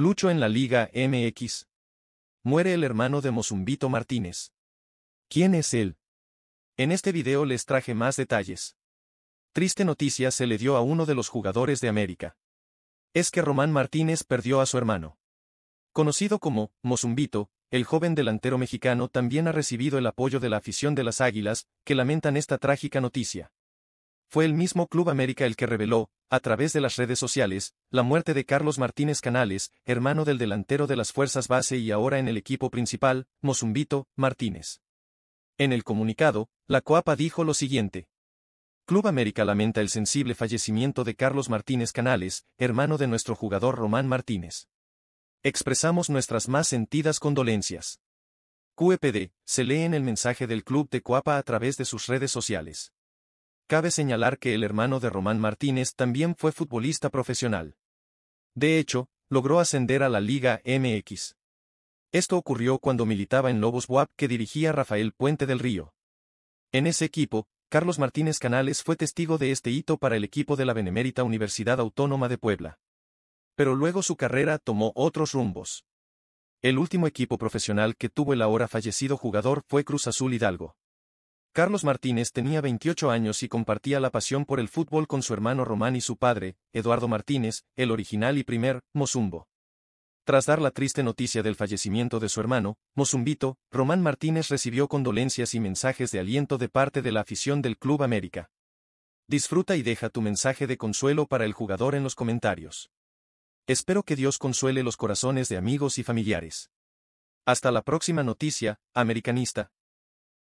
Lucho en la Liga MX. Muere el hermano de Mozumbito Martínez. ¿Quién es él? En este video les traje más detalles. Triste noticia se le dio a uno de los jugadores de América. Es que Román Martínez perdió a su hermano. Conocido como Mozumbito, el joven delantero mexicano también ha recibido el apoyo de la afición de las Águilas, que lamentan esta trágica noticia. Fue el mismo Club América el que reveló, a través de las redes sociales, la muerte de Carlos Martínez Canales, hermano del delantero de las fuerzas base y ahora en el equipo principal, Mozumbito, Martínez. En el comunicado, la COAPA dijo lo siguiente. Club América lamenta el sensible fallecimiento de Carlos Martínez Canales, hermano de nuestro jugador Román Martínez. Expresamos nuestras más sentidas condolencias. QEPD, se lee en el mensaje del club de Coapa a través de sus redes sociales. Cabe señalar que el hermano de Román Martínez también fue futbolista profesional. De hecho, logró ascender a la Liga MX. Esto ocurrió cuando militaba en Lobos Buap que dirigía Rafael Puente del Río. En ese equipo, Carlos Martínez Canales fue testigo de este hito para el equipo de la Benemérita Universidad Autónoma de Puebla. Pero luego su carrera tomó otros rumbos. El último equipo profesional que tuvo el ahora fallecido jugador fue Cruz Azul Hidalgo. Carlos Martínez tenía 28 años y compartía la pasión por el fútbol con su hermano Román y su padre, Eduardo Martínez, el original y primer, Mozumbo. Tras dar la triste noticia del fallecimiento de su hermano, Mozumbito, Román Martínez recibió condolencias y mensajes de aliento de parte de la afición del Club América. Disfruta y deja tu mensaje de consuelo para el jugador en los comentarios. Espero que Dios consuele los corazones de amigos y familiares. Hasta la próxima noticia, americanista,